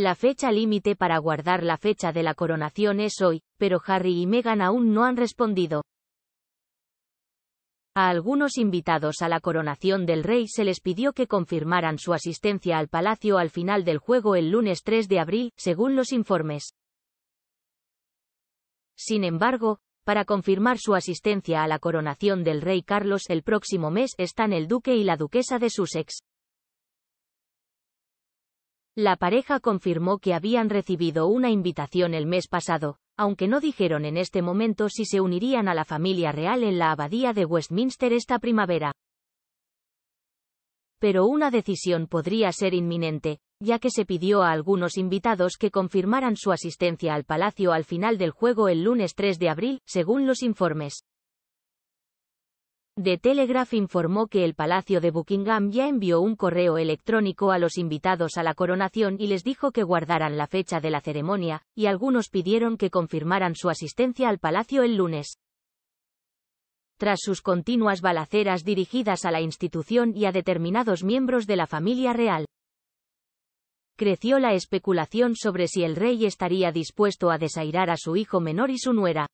La fecha límite para guardar la fecha de la coronación es hoy, pero Harry y Meghan aún no han respondido. A algunos invitados a la coronación del rey se les pidió que confirmaran su asistencia al palacio al final del juego el lunes 3 de abril, según los informes. Sin embargo, para confirmar su asistencia a la coronación del rey Carlos el próximo mes están el duque y la duquesa de Sussex. La pareja confirmó que habían recibido una invitación el mes pasado, aunque no dijeron en este momento si se unirían a la familia real en la abadía de Westminster esta primavera. Pero una decisión podría ser inminente, ya que se pidió a algunos invitados que confirmaran su asistencia al palacio al final del juego el lunes 3 de abril, según los informes. The Telegraph informó que el Palacio de Buckingham ya envió un correo electrónico a los invitados a la coronación y les dijo que guardaran la fecha de la ceremonia, y algunos pidieron que confirmaran su asistencia al palacio el lunes. Tras sus continuas balaceras dirigidas a la institución y a determinados miembros de la familia real, creció la especulación sobre si el rey estaría dispuesto a desairar a su hijo menor y su nuera.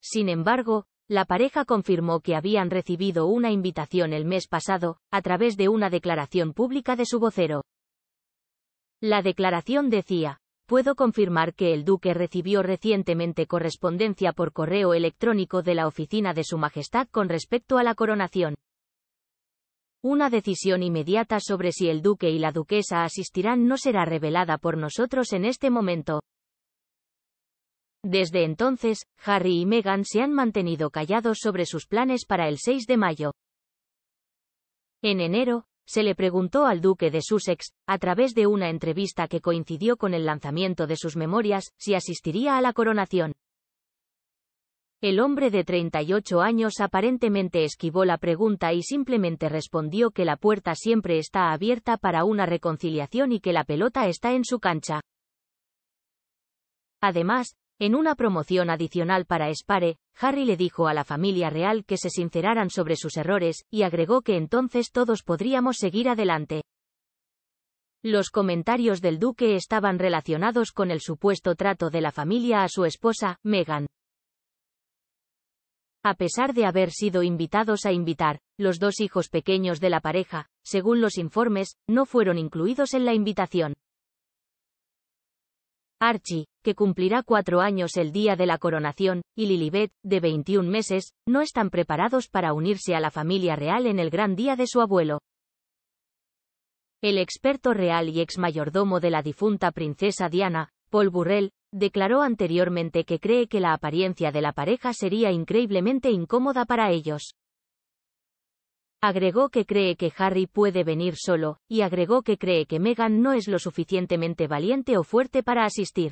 Sin embargo, la pareja confirmó que habían recibido una invitación el mes pasado, a través de una declaración pública de su vocero. La declaración decía, puedo confirmar que el duque recibió recientemente correspondencia por correo electrónico de la oficina de Su Majestad con respecto a la coronación. Una decisión inmediata sobre si el duque y la duquesa asistirán no será revelada por nosotros en este momento. Desde entonces, Harry y Meghan se han mantenido callados sobre sus planes para el 6 de mayo. En enero, se le preguntó al duque de Sussex, a través de una entrevista que coincidió con el lanzamiento de sus memorias, si asistiría a la coronación. El hombre de 38 años aparentemente esquivó la pregunta y simplemente respondió que la puerta siempre está abierta para una reconciliación y que la pelota está en su cancha. Además, en una promoción adicional para Spare, Harry le dijo a la familia real que se sinceraran sobre sus errores, y agregó que entonces todos podríamos seguir adelante. Los comentarios del duque estaban relacionados con el supuesto trato de la familia a su esposa, Meghan. A pesar de haber sido invitados a invitar, los dos hijos pequeños de la pareja, según los informes, no fueron incluidos en la invitación. Archie, que cumplirá cuatro años el día de la coronación, y Lilibet, de 21 meses, no están preparados para unirse a la familia real en el gran día de su abuelo. El experto real y ex mayordomo de la difunta princesa Diana, Paul Burrell, declaró anteriormente que cree que la apariencia de la pareja sería increíblemente incómoda para ellos. Agregó que cree que Harry puede venir solo, y agregó que cree que Meghan no es lo suficientemente valiente o fuerte para asistir.